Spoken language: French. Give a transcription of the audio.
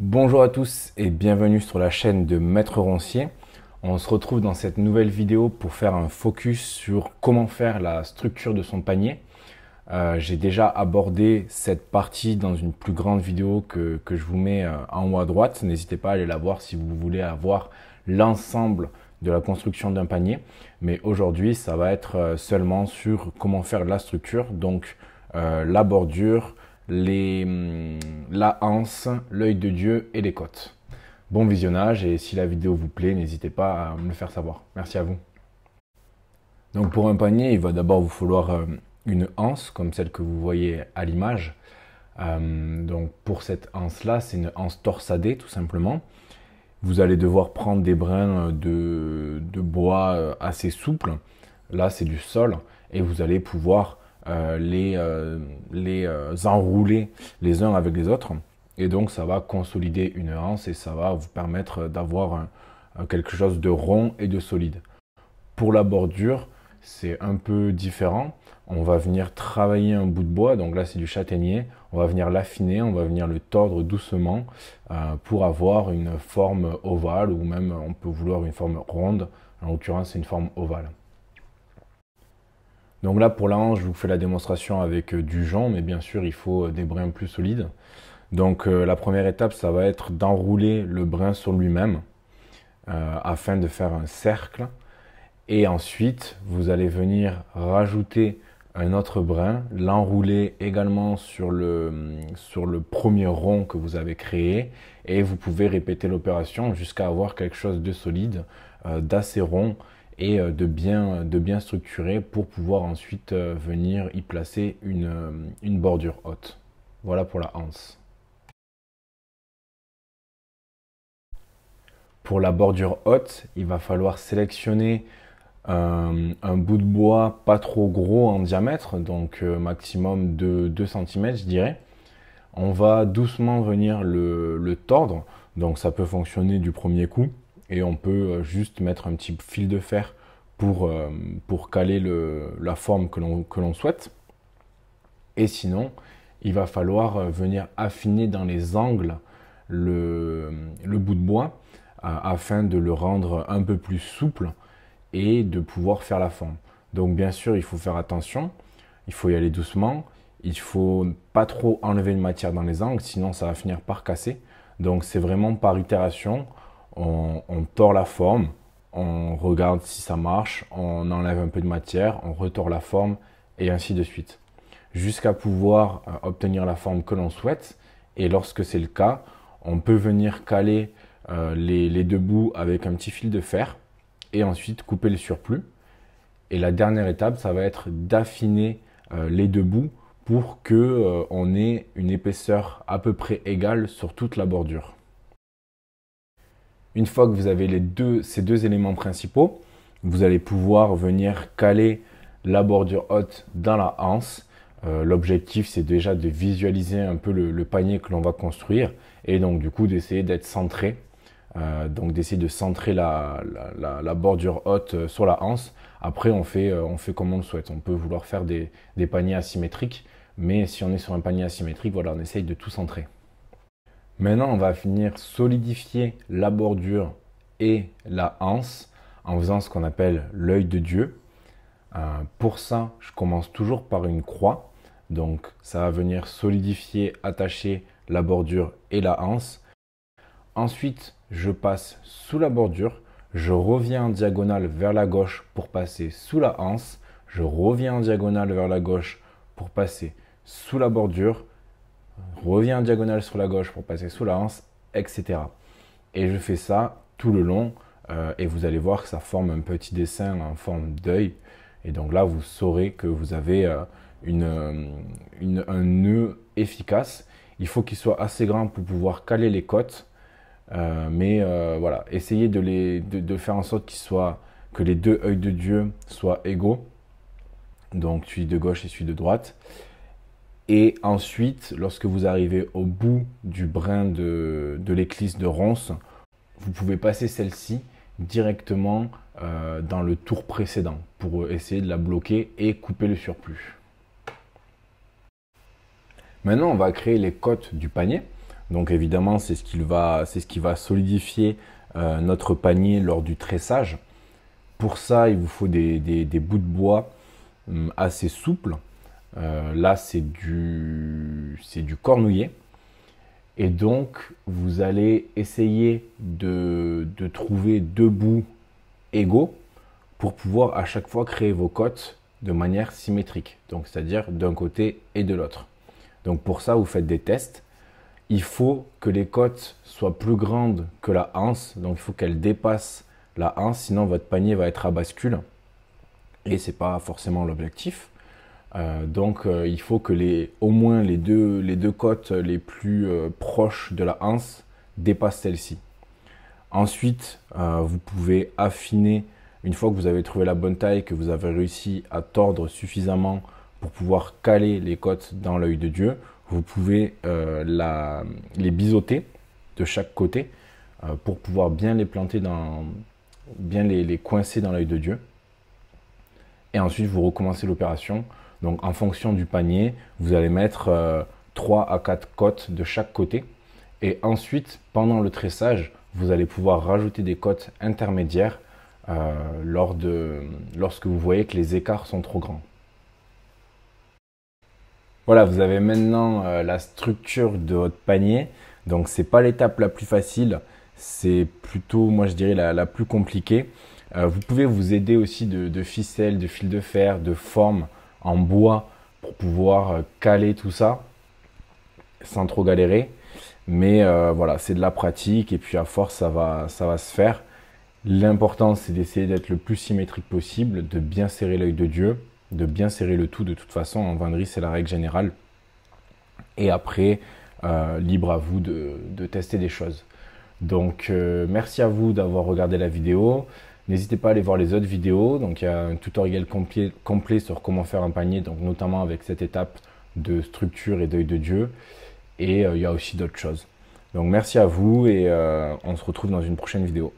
Bonjour à tous et bienvenue sur la chaîne de Maître Roncier. On se retrouve dans cette nouvelle vidéo pour faire un focus sur comment faire la structure de son panier. Euh, j'ai déjà abordé cette partie dans une plus grande vidéo que, je vous mets euh, en haut à droite. N'hésitez pas à aller la voir si vous voulez avoir l'ensemble de la construction d'un panier. Mais aujourd'hui, ça va être euh, seulement sur comment faire la structure, donc la bordure, les, hum, la Hanse, l'œil de Dieu et les côtes. Bon visionnage et si la vidéo vous plaît, n'hésitez pas à me le faire savoir. Merci à vous. Donc pour un panier, il va d'abord vous falloir euh, une hanse comme celle que vous voyez à l'image. Euh, donc pour cette hanse là, c'est une hanse torsadée tout simplement. Vous allez devoir prendre des brins de, de bois euh, assez souples. Là, c'est du sol et vous allez pouvoir euh, les, euh, euh, enrouler les uns avec les autres. Et donc ça va consolider une hanse et ça va vous permettre d'avoir quelque chose de rond et de solide. Pour la bordure, c'est un peu différent. On va venir travailler un bout de bois, donc là c'est du châtaignier, on va venir l'affiner, on va venir le tordre doucement pour avoir une forme ovale ou même on peut vouloir une forme ronde, en l'occurrence c'est une forme ovale. Donc là, pour l'ange, je vous fais la démonstration avec euh, du jonc, mais bien sûr, il faut euh, des brins plus solides. Donc euh, la première étape, ça va être d'enrouler le brin sur lui-même afin de faire un cercle. Et ensuite, vous allez venir rajouter un autre brin, l'enrouler également sur le, premier rond que vous avez créé et vous pouvez répéter l'opération jusqu'à avoir quelque chose de solide, d'assez rond et euh, de bien, de bien structurer pour pouvoir ensuite euh, venir y placer une, euh, une bordure haute. Voilà pour la hanse. Pour la bordure haute, il va falloir sélectionner un bout de bois pas trop gros en diamètre, donc maximum de 2 cm je dirais. On va doucement venir le, le tordre, donc ça peut fonctionner du premier coup et on peut euh, juste mettre un petit fil de fer pour, euh, caler la forme que l'on souhaite. Et sinon, il va falloir euh, venir affiner dans les angles le, bout de bois afin de le rendre un peu plus souple et de pouvoir faire la forme. Donc bien sûr, il faut faire attention, il faut y aller doucement, il faut pas trop enlever une matière dans les angles, sinon ça va finir par casser. Donc c'est vraiment par itération, on, tord la forme, on regarde si ça marche, on enlève un peu de matière, on retord la forme et ainsi de suite. Jusqu'à pouvoir euh, obtenir la forme que l'on souhaite. Et lorsque c'est le cas, on peut venir caler euh, les, deux bouts avec un petit fil de fer et ensuite couper le surplus. Et la dernière étape, ça va être d'affiner euh, les deux bouts pour qu'on ait une épaisseur à peu près égale sur toute la bordure. Une fois que vous avez les deux, ces deux éléments principaux, vous allez pouvoir venir caler la bordure haute dans la hanse. Euh, l'objectif, c'est déjà de visualiser un peu le, panier que l'on va construire et donc du coup d'essayer d'être centré. Euh, donc d'essayer de centrer la, bordure haute euh, sur la hanse. Après, on fait, on fait comme on le souhaite. On peut vouloir faire des, des paniers asymétriques, mais si on est sur un panier asymétrique, voilà, on essaye de tout centrer. Maintenant, on va finir solidifier la bordure et la hanse en faisant ce qu'on appelle l'œil de Dieu. Euh, pour ça, je commence toujours par une croix. Donc, ça va venir solidifier, attacher la bordure et la hanse. Ensuite, je passe sous la bordure, je reviens en diagonale vers la gauche pour passer sous la hanse, je reviens en diagonale vers la gauche pour passer sous la bordure, reviens en diagonale sur la gauche pour passer sous la hanse, etc. Et je fais ça tout le long euh, et vous allez voir que ça forme un petit dessin en forme d'œil. Et donc là, vous saurez que vous avez euh, euh, un nœud efficace. Il faut qu'il soit assez grand pour pouvoir caler les côtes. mais voilà, essayez de, les, de, faire en sorte qu'il soit que les deux œils de Dieu soient égaux. Donc celui de gauche et celui de droite. Et ensuite, lorsque vous arrivez au bout du brin de, l'éclisse de ronce, vous pouvez passer celle-ci directement euh, dans le tour précédent pour essayer de la bloquer et couper le surplus. Maintenant, on va créer les côtes du panier. Donc évidemment, c'est ce, qui va solidifier euh, notre panier lors du tressage. Pour ça, il vous faut des, bouts de bois hum, assez souples euh, là, c'est du, c'est du cornouiller. Et donc, vous allez essayer de, trouver deux bouts égaux pour pouvoir à chaque fois créer vos cotes de manière symétrique. Donc, c'est-à-dire d'un côté et de l'autre. Donc, pour ça, vous faites des tests. Il faut que les cotes soient plus grandes que la hanse, Donc, il faut qu'elles dépassent la hanse, sinon votre panier va être à bascule. Et c'est pas forcément l'objectif. Euh, donc euh, il faut que les, au moins les deux, les cotes les plus euh, proches de la hanse dépassent celle-ci. Ensuite, vous pouvez affiner, une fois que vous avez trouvé la bonne taille, que vous avez réussi à tordre suffisamment pour pouvoir caler les cotes dans l'œil de Dieu, vous pouvez les biseauter de chaque côté pour pouvoir bien les planter dans, bien les, les coincer dans l'œil de Dieu. Et ensuite, vous recommencez l'opération donc en fonction du panier, vous allez mettre 3 euh, à 4 cotes de chaque côté. Et ensuite, pendant le tressage, vous allez pouvoir rajouter des côtes intermédiaires euh, lors de, lorsque vous voyez que les écarts sont trop grands. Voilà, vous avez maintenant euh, la structure de votre panier. Donc ce n'est pas l'étape la plus facile, c'est plutôt, moi je dirais, la, plus compliquée. vous pouvez vous aider aussi de, de ficelles, de fils de fer, de formes en bois pour pouvoir euh, caler tout ça sans trop galérer. Mais euh, voilà, c'est de la pratique et puis à force, ça va, ça va se faire. L'important, c'est d'essayer d'être le plus symétrique possible, de bien serrer l'œil de Dieu, de bien serrer le tout de toute façon. En vendrie c'est la règle générale. Et après, euh, libre à vous de, tester des choses. Donc, merci à vous d'avoir regardé la vidéo. N'hésitez pas à aller voir les autres vidéos. Donc, il y a un tutoriel complet, sur comment faire un panier, donc notamment avec cette étape de structure et d'œil de Dieu. Et euh, il y a aussi d'autres choses. Donc, merci à vous et euh, on se retrouve dans une prochaine vidéo.